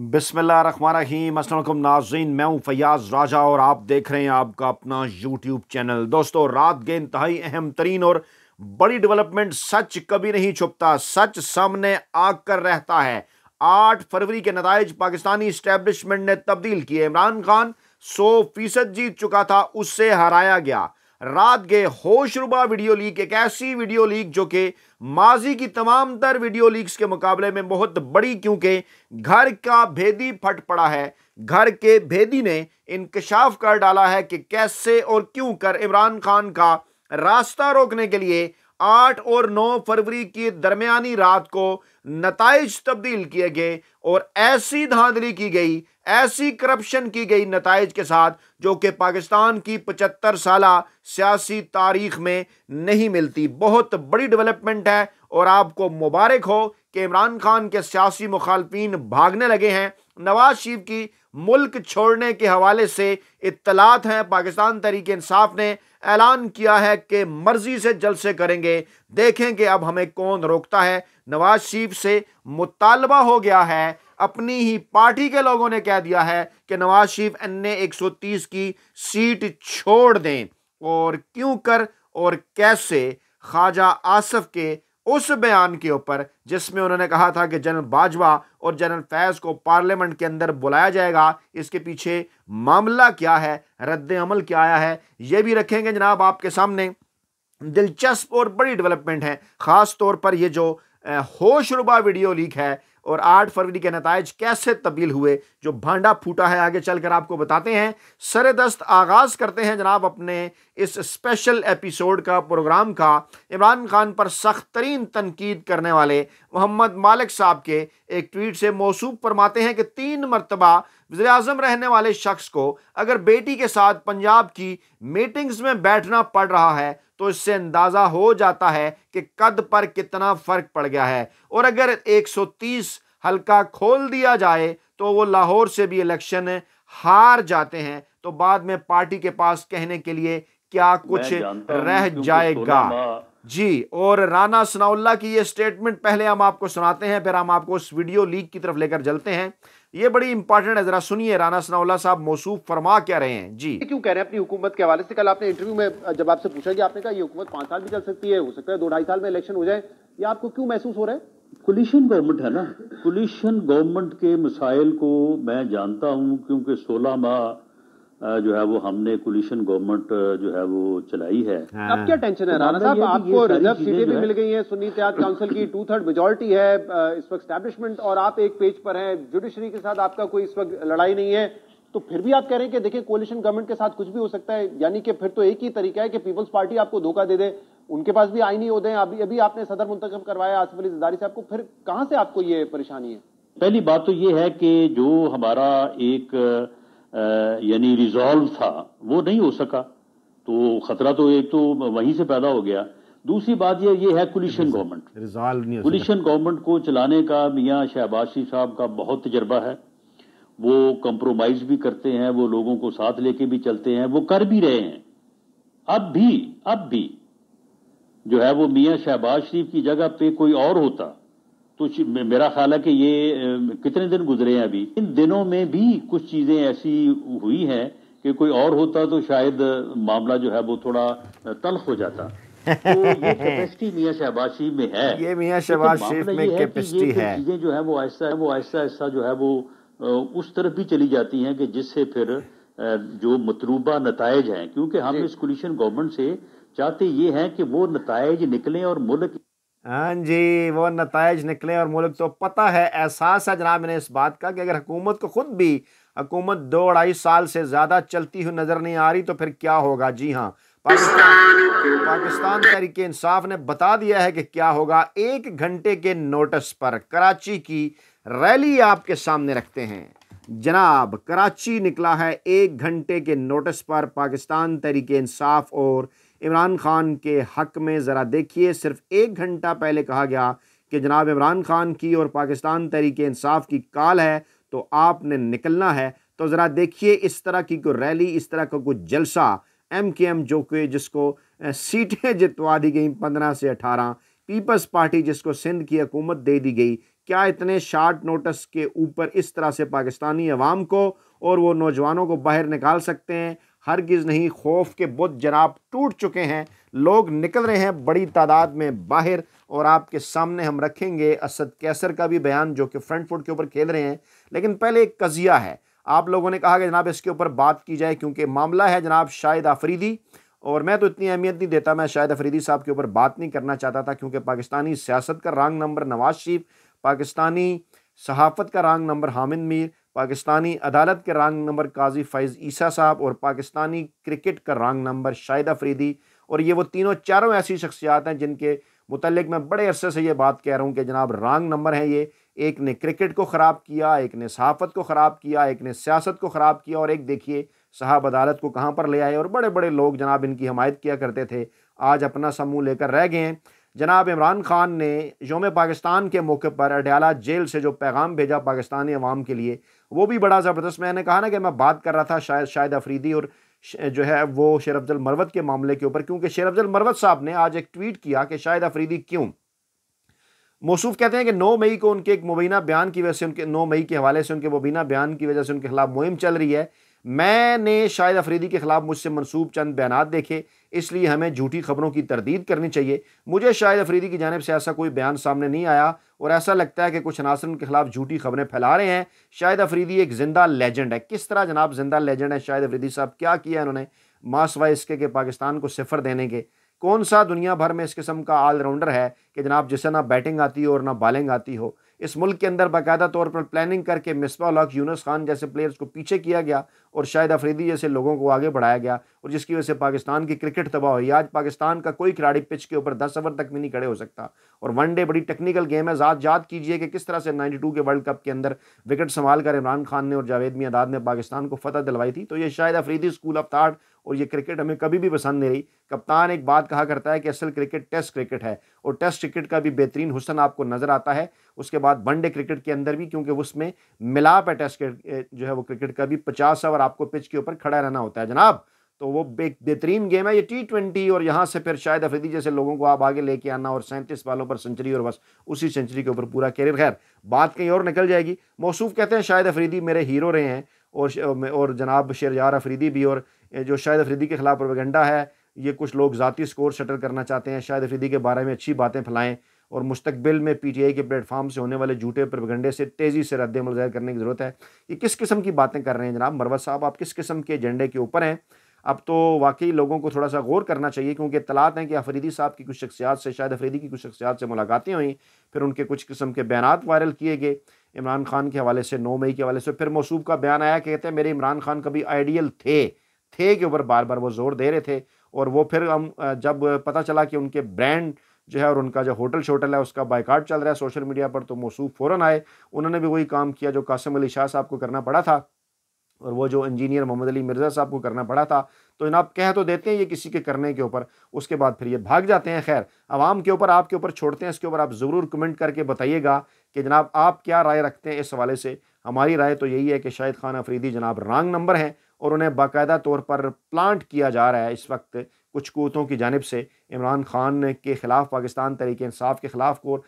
बिसमीम असलम नाजीन मैं हूं फयाज राजा और आप देख रहे हैं आपका अपना यूट्यूब चैनल दोस्तों रात के इंतहाई अहम तरीन और बड़ी डेवलपमेंट सच कभी नहीं छुपता सच सामने आकर रहता है आठ फरवरी के नतज पाकिस्तानी इस्टेब्लिशमेंट ने तब्दील किए इमरान खान सौ फीसद जीत चुका था उससे हराया गया रात गए होशरुबा वीडियो लीक एक ऐसी वीडियो लीक जो कि माजी की तमाम तर वीडियो लीक्स के मुकाबले में बहुत बड़ी क्योंकि घर का भेदी फट पड़ा है घर के भेदी ने इनकशाफ कर डाला है कि कैसे और क्यों कर इमरान खान का रास्ता रोकने के लिए आठ और नौ फरवरी की दरमियानी रात को नतज तब्दील किए गए और ऐसी धांधली की गई ऐसी करप्शन की गई नतज के साथ जो कि पाकिस्तान की पचहत्तर साल सियासी तारीख में नहीं मिलती बहुत बड़ी डेवलपमेंट है और आपको मुबारक हो कि इमरान खान के सियासी मुखालफन भागने लगे हैं नवाज शरीफ की मुल्क छोड़ने के हवाले से इतलात हैं पाकिस्तान तरीक इंसाफ ने ऐलान किया है कि मर्जी से जलसे करेंगे देखें कि अब हमें कौन रोकता है नवाज शरीफ से मुतालबा हो गया है अपनी ही पार्टी के लोगों ने कह दिया है कि नवाज शरीफ अन्य तीस की सीट छोड़ दें और क्यों कर और कैसे ख्वाजा आसफ के उस बयान के ऊपर जिसमें उन्होंने कहा था कि जनरल बाजवा और जनरल फैज़ को पार्लियामेंट के अंदर बुलाया जाएगा इसके पीछे मामला क्या है रद्द अमल क्या आया है यह भी रखेंगे जनाब आपके सामने दिलचस्प और बड़ी डेवलपमेंट है ख़ास तौर पर यह जो होशरुबा वीडियो लीक है और 8 फरवरी के नतज कैसे तब्दील हुए जो भांडा फूटा है आगे चलकर आपको बताते हैं सर दस्त आगाज़ करते हैं जनाब अपने इस स्पेशल एपिसोड का प्रोग्राम का इमरान खान पर सख्त तरीन तनकीद करने वाले मोहम्मद मालिक साहब के एक ट्वीट से मौसू फरमाते हैं कि तीन मरतबा वजी अजम रहने वाले शख्स को अगर बेटी के साथ पंजाब की मीटिंग्स में बैठना पड़ रहा है तो इससे अंदाज़ा हो जाता है कि कद पर कितना फ़र्क पड़ गया है और अगर 130 हल्का खोल दिया जाए तो वो लाहौर से भी इलेक्शन हार जाते हैं तो बाद में पार्टी के पास कहने के लिए क्या कुछ रह जाएगा जी और राना सनाउल्ला की ये स्टेटमेंट पहले हम आपको सुनाते हैं फिर हम आपको उस वीडियो लीक की तरफ लेकर चलते हैं ये बड़ी इंपॉर्टेंट है जरा सुनिए राना सनाउल्ला साहब मौसू फरमा क्या रहे हैं जी क्यों कह रहे हैं अपनी हुकूमत के हवाले से कल आपने इंटरव्यू में जब आपसे पूछा कि आपने कहा ये हुकूमत पांच साल भी चल सकती है हो सकता है दो ढाई साल में इलेक्शन हो जाए ये आपको क्यों महसूस हो रहा है कुलिशन गवर्नमेंट है ना कुलिशन गवर्नमेंट के मसाइल को मैं जानता हूँ क्योंकि सोलह माह जो है वो हमने कोलिशन गवर्नमेंट जो है वो चलाई है हाँ। अब क्या टेंशन है तो राणा साहब आपको रिजर्व सीटें भी मिल गई हैं सुन्नी त्याग काउंसिल की टू थर्ड मेजोरिटी है इस वक्त स्टैब्लिशमेंट और आप एक पेज पर हैं जुडिशरी के साथ आपका कोई इस वक्त लड़ाई नहीं है तो फिर भी आप कह रहे हैं कि देखिए कोलिशन गवर्नमेंट के साथ कुछ भी हो सकता है यानी कि फिर तो एक ही तरीका है कि पीपल्स पार्टी आपको धोखा दे दे उनके पास भी आईनी होते हैं अभी अभी आपने सदर मुंतखब करवाया आसिफ अली जदारी साहब को फिर कहां से आपको ये परेशानी है पहली बात तो ये है कि जो हमारा एक यानी रिजॉल्व था वो नहीं हो सका तो खतरा तो एक तो वहीं से पैदा हो गया दूसरी बात ये ये है कुलिशन गवर्नमेंट रिजॉल्व नहीं कुलिशन गवर्नमेंट को चलाने का मियाँ शहबाज शरीफ साहब का बहुत तजर्बा है वो कंप्रोमाइज भी करते हैं वो लोगों को साथ लेके भी चलते हैं वो कर भी रहे हैं अब भी अब भी जो है वो मियाँ शहबाज शरीफ की जगह पे कोई और होता कुछ मेरा ख्याल है कि ये कितने दिन गुजरे हैं अभी इन दिनों में भी कुछ चीजें ऐसी हुई हैं कि कोई और होता तो शायद मामला जो है वो थोड़ा तलख हो जाता तो ये कैपेसिटी मियाँ शहबाज में है ये मियाँ शहबाज शरीफ में कैपेसिटी है चीजें जो है वो है वो ऐसा ऐसा जो है वो उस तरफ भी चली जाती हैं कि जिससे फिर जो मतलूबा नतज हैं क्योंकि हम इस कुलिशन गवर्नमेंट से चाहते ये हैं कि वो नतज निकलें और मुल्क हाँ जी वो नतज निकले और मुल्क तो पता है एहसास है जनाब मैंने इस बात का कि अगर हुकूमत को ख़ुद भी हुकूमत दो अढ़ाई साल से ज़्यादा चलती हुई नज़र नहीं आ रही तो फिर क्या होगा जी हाँ पाकिस्तान पाकिस्तान तरीके इंसाफ ने बता दिया है कि क्या होगा एक घंटे के नोटिस पर कराची की रैली आपके सामने रखते हैं जनाब कराची निकला है एक घंटे के नोटिस पर पाकिस्तान तरीके इंसाफ और इमरान खान के हक में ज़रा देखिए सिर्फ एक घंटा पहले कहा गया कि जनाब इमरान खान की और पाकिस्तान तहरीक इंसाफ की काल है तो आपने निकलना है तो ज़रा देखिए इस तरह की कोई रैली इस तरह का कोई जलसा एम के एम जो कि जिसको सीटें जितवा दी गई पंद्रह से अठारह पीपल्स पार्टी जिसको सिंध की हकूमत दे दी गई क्या इतने शार्ट नोटिस के ऊपर इस तरह से पाकिस्तानी अवाम को और वो नौजवानों को बाहर निकाल सकते हैं हरगिज़ नहीं खौफ के बुत जनाब टूट चुके हैं लोग निकल रहे हैं बड़ी तादाद में बाहर और आपके सामने हम रखेंगे असद कैसर का भी बयान जो कि फ्रंट फुट के ऊपर खेल रहे हैं लेकिन पहले एक कज़िया है आप लोगों ने कहा कि जनाब इसके ऊपर बात की जाए क्योंकि मामला है जनाब शाहिद आफरीदी और मैं तो इतनी अहमियत नहीं देता मैं शाहिद अफरीदी साहब के ऊपर बात नहीं करना चाहता था क्योंकि पाकिस्तानी सियासत का रंग नंबर नवाज शरीफ पाकिस्तानी सहाफ़त का रंग नंबर हामिद मीर पाकिस्तानी अदालत के रंग नंबर काजी फैज़ ईसा साहब और पाकिस्तानी क्रिकेट का रंग नंबर शाहिद अफरीदी और ये वो तीनों चारों ऐसी शख्सियात हैं जिनके मतलब मैं बड़े अरसे से ये बात कह रहा हूँ कि जनाब रंग नंबर हैं ये एक ने क्रिकेट को ख़राब किया एक ने सहाफ़त को ख़राब किया एक ने सियासत को ख़राब किया और एक देखिए साहब अदालत को कहाँ पर ले आए और बड़े बड़े लोग जनाब इनकी हमायत किया करते थे आज अपना समूह लेकर रह गए हैं जनाब इमरान खान ने योम पाकिस्तान के मौके पर अडयाला जेल से जो पैगाम भेजा पाकिस्तानी अवाम के लिए वो भी बड़ा ज़बरदस्त मैंने कहा ना कि मैं बात कर रहा था शायद शायद अफरीदी और जो है वो शेर अफजल मरवत के मामले के ऊपर क्योंकि शेर अफजल मरवत साहब ने आज एक ट्वीट किया कि शायद अफरीदी क्यों मौसू कहते हैं कि नौ मई को उनके एक मुबीना बयान की वजह से उनके नौ मई के हवाले से उनके मुबीना बयान की वजह से उनके खिलाफ मुहिम चल रही है मैंने शाहिद अफरीदी के ख़िलाफ़ मुझसे मनसूब चंद बयान देखे इसलिए हमें झूठी खबरों की तरदीद करनी चाहिए मुझे शाहिद अफरीदी की जानब से ऐसा कोई बयान सामने नहीं आया और ऐसा लगता है कि कुछ अनासर उनके खिलाफ झूठी खबरें फैला रहे हैं शाहिद अफरीदी एक जिंदा लेजेंड है किस तरह जनाब जिंदा लेजेंड है शाहिद अफरीदी साहब क्या किया उन्होंने मासवा इसके के पाकिस्तान को सिफर देने के कौन सा दुनिया भर में इस किस्म का ऑलराउंडर है कि जनाब जिसे ना बैटिंग आती हो और ना बॉलिंग आती हो इस मुल्क के अंदर बाकायदा तौर पर प्लानिंग करके मिसबा लॉक यूनस खान जैसे प्लेयर्स को पीछे किया गया और शाहिद अफरीदी जैसे लोगों को आगे बढ़ाया गया और जिसकी वजह से पाकिस्तान की क्रिकेट तबाह हुई आज पाकिस्तान का कोई खिलाड़ी पिच के ऊपर दस ओवर तक भी नहीं खड़े हो सकता और वनडे बड़ी टेक्निकल गेम है जात याद कीजिए कि किस तरह से नाइन्टी टू के वर्ल्ड कप के अंदर विकेट संभाल कर इमरान खान ने और जावेद मियादाद ने पाकिस्तान को फतह दिलवाई थी तो ये Shahid Afridi school of thought और ये क्रिकेट हमें कभी भी पसंद नहीं रही कप्तान एक बात कहा करता है कि असल क्रिकेट टेस्ट क्रिकेट है और टेस्ट क्रिकेट का भी बेहतरीन हुसन आपको नज़र आता है उसके बाद वनडे क्रिकेट के अंदर भी क्योंकि उसमें मिलाप है टेस्ट जो है वो क्रिकेट का भी पचास ओवर आपको पिच के ऊपर खड़ा रहना होता है जनाब तो वो एक बेहतरीन गेम है ये टी ट्वेंटी और यहाँ से फिर शायद अफरीदी जैसे लोगों को आप आगे लेके आना और सैंतीस बालों पर सेंचुरी और बस उसी सेंचुरी के ऊपर पूरा कैरियर खैर बात कहीं और निकल जाएगी मौसू कहते हैं शायद अफरीदी मेरे हीरो रहे हैं और और जनाब शेरजार अफरीदी भी और जो शाहिद अफरीदी के ख़िलाफ़ प्रोपेगेंडा है ये कुछ लोग ज़ाती स्कोर शटर करना चाहते हैं शाहिद अफरीदी के बारे में अच्छी बातें फैलाएँ और मुस्तबिल में पी टी आई के प्लेटफॉर्म से होने वाले झूठे प्रोपेगेंडे से तेज़ी से रद्द जाहिर करने की ज़रूरत है ये किस किस्म की बातें कर रहे हैं जनाब मरवत साहब आप किस किस्म के एजेंडे के ऊपर हैं अब तो वाकई लोगों को थोड़ा सा गौर करना चाहिए क्योंकि इतलात हैं कि अफरीदी साहब की कुछ शख्सियात से शायद अफरीदी की कुछ शख्सियात से मुलाकातें हुई फिर उनके कुछ किस्म के बयान वायरल किए गए इमरान खान के हवाले से नौ मई के हवाले से फिर मौसूब का बयान आया कहते हैं मेरे इमरान खान कभी आइडियल थे थे के ऊपर बार बार वो जोर दे रहे थे और वो फिर हम जब पता चला कि उनके ब्रांड जो है और उनका जो होटल शोटल है उसका बाइकाट चल रहा है सोशल मीडिया पर तो मौसू फ़ौरन आए उन्होंने भी वही काम किया जो कासम अली शाह साहब को करना पड़ा था और वो जो इंजीनियर मोहम्मद अली मिर्ज़ा साहब को करना पड़ा था तो जनाब कह तो देते हैं ये किसी के करने के ऊपर उसके बाद फिर ये भाग जाते हैं खैर आवाम के ऊपर आपके ऊपर छोड़ते हैं इसके ऊपर आप ज़रूर कमेंट करके बताइएगा कि जनाब आप क्या राय रखते हैं इस हवाले से हमारी राय तो यही है कि शाहिद खान अफरीदी जनाब रॉन्ग नंबर हैं और उन्हें बाकायदा तौर पर प्लांट किया जा रहा है इस वक्त कुछ कूतों की जानब से इमरान खान के ख़िलाफ़ पाकिस्तान तरीके इंसाफ के ख़िलाफ़ को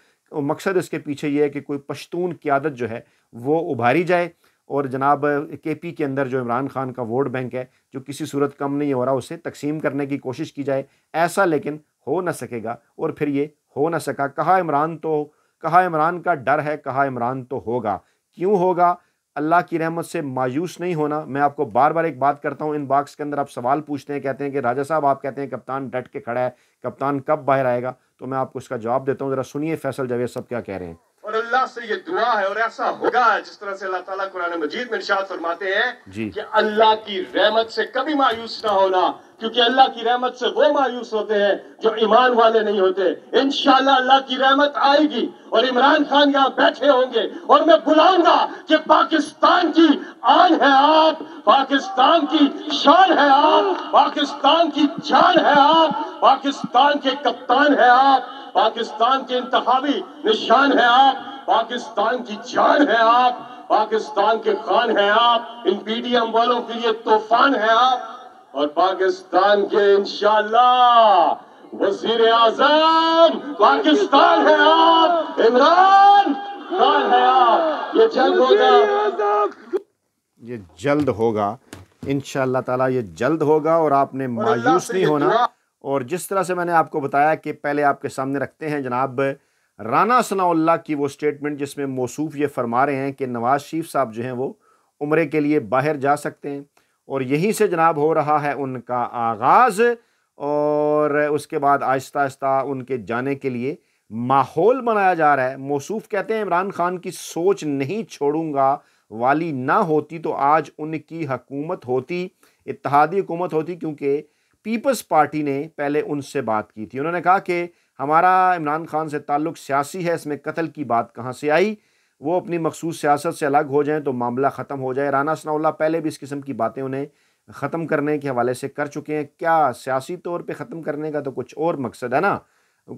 मकसद इसके पीछे ये है कि कोई पश्तून क्यादत जो है वो उभारी जाए और जनाब के पी के अंदर जो इमरान खान का वोट बैंक है जो किसी सूरत कम नहीं हो रहा उसे तकसीम करने की कोशिश की जाए ऐसा लेकिन हो ना सकेगा और फिर ये हो ना सका कहा इमरान तो कहा इमरान का डर है कहा इमरान तो होगा क्यों होगा अल्लाह की रहमत से मायूस नहीं होना मैं आपको बार बार एक बात करता हूँ इन बॉक्स के अंदर आप सवाल पूछते हैं कहते हैं कि राजा साहब आप कहते हैं कप्तान डट के खड़ा है कप्तान कब बाहर आएगा तो मैं आपको इसका जवाब देता हूँ ज़रा सुनिए फैसल जवेद सब क्या कह रहे हैं और अल्लाह से ये दुआ है और ऐसा होगा जिस तरह से अल्लाह ताला कुरान मजीद में इरशाद फरमाते हैं कि अल्लाह की रहमत से कभी मायूस ना होना क्योंकि अल्लाह की रहमत से वो मायूस होते हैं जो ईमान वाले नहीं होते इनशाला अल्लाह की रहमत आएगी और इमरान खान यहाँ बैठे होंगे और मैं बुलाऊंगा कि पाकिस्तान की आन है आप पाकिस्तान की शान है आप पाकिस्तान की जान है आप पाकिस्तान के कप्तान है आप पाकिस्तान के इंतहावी निशान है आप पाकिस्तान की जान है आप पाकिस्तान के खान है आप इन पीडीएम वालों के लिए तूफान है आप और पाकिस्तान के इंशाला वजीर आजम पाकिस्तान है आप इमरान खान है आप ये जल्द होगा ये जल्द होगा इन ताला ये जल्द होगा और आपने मायूस नहीं होना और जिस तरह से मैंने आपको बताया कि पहले आपके सामने रखते हैं जनाब राना सनाउल्ला की वो स्टेटमेंट जिसमें मौसूफ ये फरमा रहे हैं कि नवाज़ शरीफ साहब जो हैं वो उम्र के लिए बाहर जा सकते हैं और यहीं से जनाब हो रहा है उनका आगाज़ और उसके बाद आहिस्ता आहिस्ता उनके जाने के लिए माहौल बनाया जा रहा है मौसूफ कहते हैं इमरान खान की सोच नहीं छोड़ूंगा वाली ना होती तो आज उनकी हकूमत होती इतिहादी हुकूमत होती क्योंकि पीपल्स पार्टी ने पहले उनसे बात की थी उन्होंने कहा कि हमारा इमरान खान से ताल्लुक सियासी है इसमें कत्ल की बात कहाँ से आई वो अपनी मखसूस सियासत से अलग हो जाएँ तो मामला ख़त्म हो जाए राना सनाउल्ला पहले भी इस किस्म की बातें उन्हें ख़त्म करने के हवाले से कर चुके हैं क्या सियासी तौर पर ख़त्म करने का तो कुछ और मकसद है ना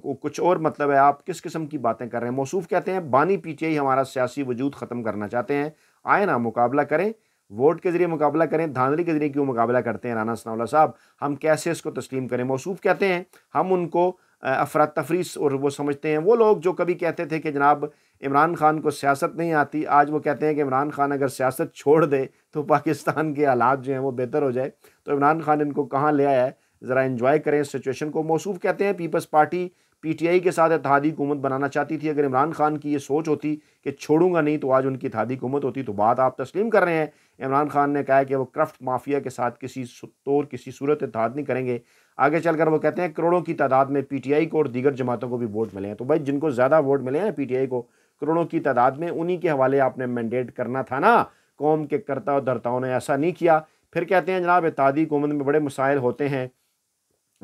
कुछ और मतलब है आप किस किस्म की बातें कर रहे हैं मौसू कहते हैं बानी पीछे ही हमारा सियासी वजूद ख़त्म करना चाहते हैं आए ना मुकाबला करें वोट के जरिए मुकाबला करें धांधली के जरिए क्यों मुकाबला करते हैं राना सनावला साहब हम कैसे इसको तस्लीम करें मौसूफ कहते हैं हम उनको अफरा तफरी और वो समझते हैं वो लोग जो कभी कहते थे कि जनाब इमरान खान को सियासत नहीं आती आज वो कहते हैं कि इमरान खान अगर सियासत छोड़ दे तो पाकिस्तान के हालात जो हैं वो बेहतर हो जाए तो इमरान खान इनको कहाँ ले आया है ज़रा इन्जॉय करें सिचुएशन को मौसू कहते हैं पीपल्स पार्टी पीटीआई के साथ इतिहादी हुकूमत बनाना चाहती थी अगर इमरान खान की ये सोच होती कि छोड़ूंगा नहीं तो आज उनकी इतिहादी हुकूमत होती तो बात आप तस्लीम कर रहे हैं इमरान खान ने कहा कि वो क्रफ्ट माफिया के साथ किसी तौर किसी सूरत इतिहाद नहीं करेंगे आगे चलकर वो कहते हैं करोड़ों की तादाद में पीटीआई को और दीगर जमातों को भी वोट मिले हैं तो भाई जिनको ज़्यादा वोट मिले हैं पीटीआई को करोड़ों की तादाद में उन्हीं के हवाले आपने मैंडेट करना था ना कौम के करता और धरताओं ने ऐसा नहीं किया फिर कहते हैं जनाब इतिहादी हुकूमत में बड़े मसाइल होते हैं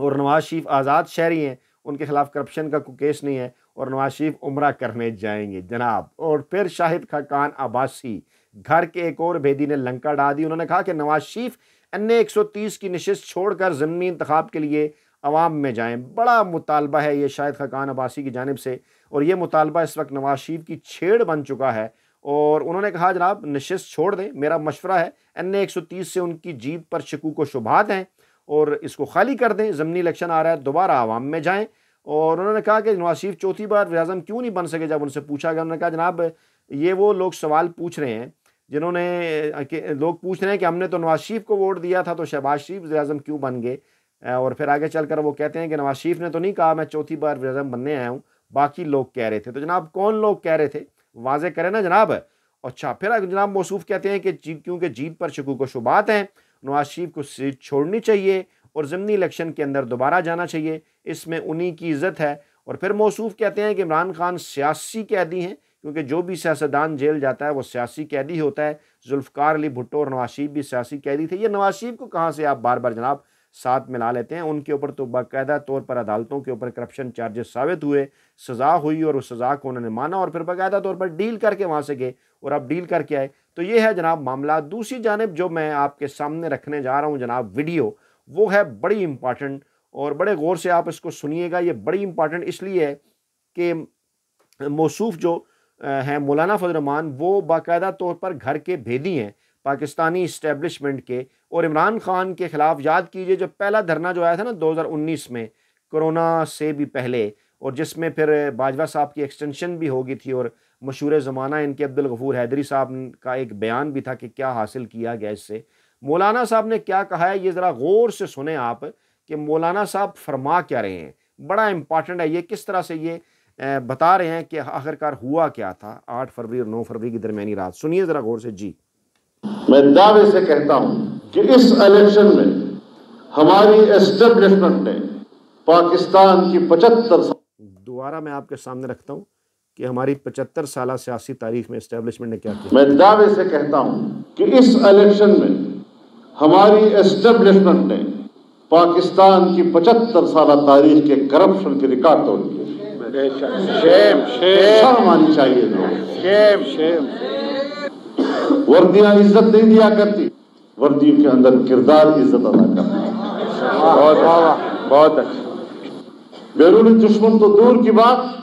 और नवाज शरीफ आज़ाद शहरी हैं उनके खिलाफ करप्शन का कोई केस नहीं है और नवाज शरीफ उम्र करने जाएंगे जनाब और फिर शाहिद खकान आबासी घर के एक और भेदी ने लंका डा दी उन्होंने कहा कि नवाज शरीफ एन ए एक सौ तीस की नशस्त छोड़कर ज़मनी इंतखब के लिए आवाम में जाएँ बड़ा मुतालबा है ये शाहिद खकान अब्बासी की जानब से और ये मुतालबा इस वक्त नवाज शरीफ की छेड़ बन चुका है और उन्होंने कहा जनाब नशस्त छोड़ दें मेरा मशवरा है एन ए एक सौ तीस से उनकी जीत पर शकूक व शुभात हैं और इसको खाली कर दें ज़मनी इलेक्शन आ रहा है दोबारा आवाम में जाएँ और उन्होंने कहा कि नवाज शरीफ चौथी बार वजम क्यों नहीं बन सके जब उनसे पूछा गया उन्होंने कहा जनाब ये वो लोग सवाल पूछ रहे हैं जिन्होंने लोग पूछ रहे हैं कि हमने तो नवाज शरीफ को वोट दिया था तो शहबाज शरीफ वजम क्यों बन गए और फिर आगे चल कर वो कहते हैं कि नवाज शरीफ ने तो नहीं कहा मैं चौथी बार वजम बनने आया हूँ बाकी लोग कह रहे थे तो जनाब कौन लोग कह रहे थे वाजे करें ना जनाब अच्छा फिर जनाब मौसूफ कहते हैं कि क्योंकि जीत पर शकूक शुबात हैं नवाज शरीफ को सीट छोड़नी चाहिए और ज़मनी इलेक्शन के अंदर दोबारा जाना चाहिए इसमें उन्हीं की इज़्ज़त है और फिर मौसू कहते हैं कि इमरान खान सियासी कैदी हैं क्योंकि जो भी सियासतदान जेल जाता है वो सियासी कैदी होता है जुल्फ़ार अली भुट्टो और नवाज शरीफ भी सियासी कैदी थे ये नवाज शरीफ को कहाँ से आप बार बार जनाब साथ मिला लेते हैं उनके ऊपर तो बाकायदा तौर पर अदालतों के ऊपर करप्शन चार्जेस साबित हुए सज़ा हुई और उस सज़ा को उन्होंने माना और फिर बाकायदा तौर पर डील करके वहाँ से गए और आप डील करके आए तो ये है जनाब मामला दूसरी जानब जो मैं आपके सामने रखने जा रहा हूँ जनाब वीडियो वो है बड़ी इम्पॉर्टेंट और बड़े गौर से आप इसको सुनिएगा ये बड़ी इम्पॉर्टेंट इसलिए है कि मौसूफ जो हैं मौलाना फजरमान वो बाकायदा तौर पर घर के भेदी हैं पाकिस्तानी इस्टेबलिशमेंट के और इमरान खान के ख़िलाफ़ याद कीजिए जो पहला धरना जो आया था ना 2019 में कोरोना से भी पहले और जिसमें फिर बाजवा साहब की एक्सटेंशन भी होगी थी और मशहूर ज़माना इनके अब्दुल गफूर हैदरी साहब का एक बयान भी था कि क्या हासिल किया गया इससे मौलाना साहब ने क्या कहा है ये ज़रा गौर से सुने आप कि मौलाना साहब फरमा क्या रहे हैं बड़ा इम्पॉर्टेंट है ये किस तरह से ये बता रहे हैं कि आखिरकार हुआ क्या था आठ फरवरी और नौ फरवरी की दरमियानी रात सुनिए ज़रा गौर से जी मैं दावे से कहता हूँ कि इस इलेक्शन में हमारी एस्टेब्लिशमेंट ने पाकिस्तान की पचहत्तर दोबारा मैं आपके सामने रखता हूँ कि हमारी पचहत्तर साल सियासी तारीख में इस्टेब्लिशमेंट ने क्या किया मैं दावे से कहता हूँ कि इस इलेक्शन में हमारी इस्टेब्लिशमेंट ने पाकिस्तान की पचहत्तर साल तारीख के करप्शन के रिकॉर्ड तोड़ दिए शर्म आनी चाहिए शेम, शेम। वर्दियां इज्जत नहीं दिया करती वर्दियों के अंदर किरदार इज्जत अदा करती बहुत बहुत अच्छा बैरूनी दुश्मन तो दूर की बात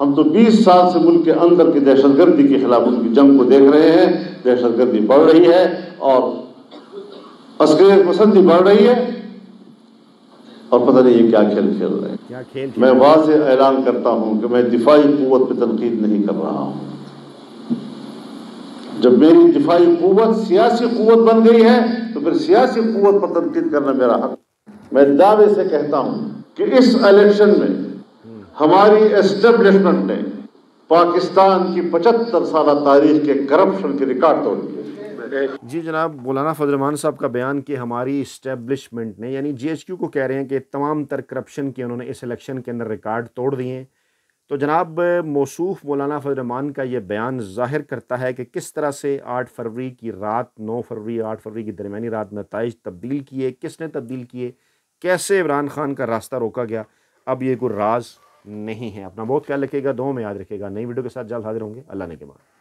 हम तो 20 साल से मुल्क के अंदर की दहशतगर्दी के खिलाफ उनकी जंग को देख रहे हैं दहशतगर्दी बढ़ रही है और अस्करियत पसंदी बढ़ रही है और पता नहीं ये क्या खेल खेल रहे हैं क्या खेल मैं वहां से ऐलान करता हूं कि मैं दिफाई कुत पर तनकीद नहीं कर रहा हूं जब मेरी दिफाई कुत सियासी कुत बन गई है तो फिर सियासी कुत पर तनकीद करना मेरा हक मैं दावे से कहता हूं कि इस इलेक्शन में हमारी एस्टेब्लिशमेंट ने पाकिस्तान की पचहत्तर साल तारीख के करप्शन के रिकॉर्ड तोड़ दिए जी जनाब मौलाना फजरमान साहब का बयान कि हमारी इस्टेब्लिशमेंट ने यानी जीएचक्यू को कह रहे हैं कि तमाम तर करप्शन के उन्होंने इस इलेक्शन के अंदर रिकॉर्ड तोड़ दिए तो जनाब मौसूफ मौलाना फजरमान का ये बयान जाहिर करता है कि किस तरह से आठ फरवरी की रात नौ फरवरी आठ फरवरी की दरमियानी रात नतज तब्दील किए किसने तब्दील किए कैसे इमरान खान का रास्ता रोका गया अब ये कोई राज नहीं है अपना बहुत ख्याल रखिएगा दो में याद रखिएगा नई वीडियो के साथ जल्द हाजिर होंगे अल्लाह ने के बाद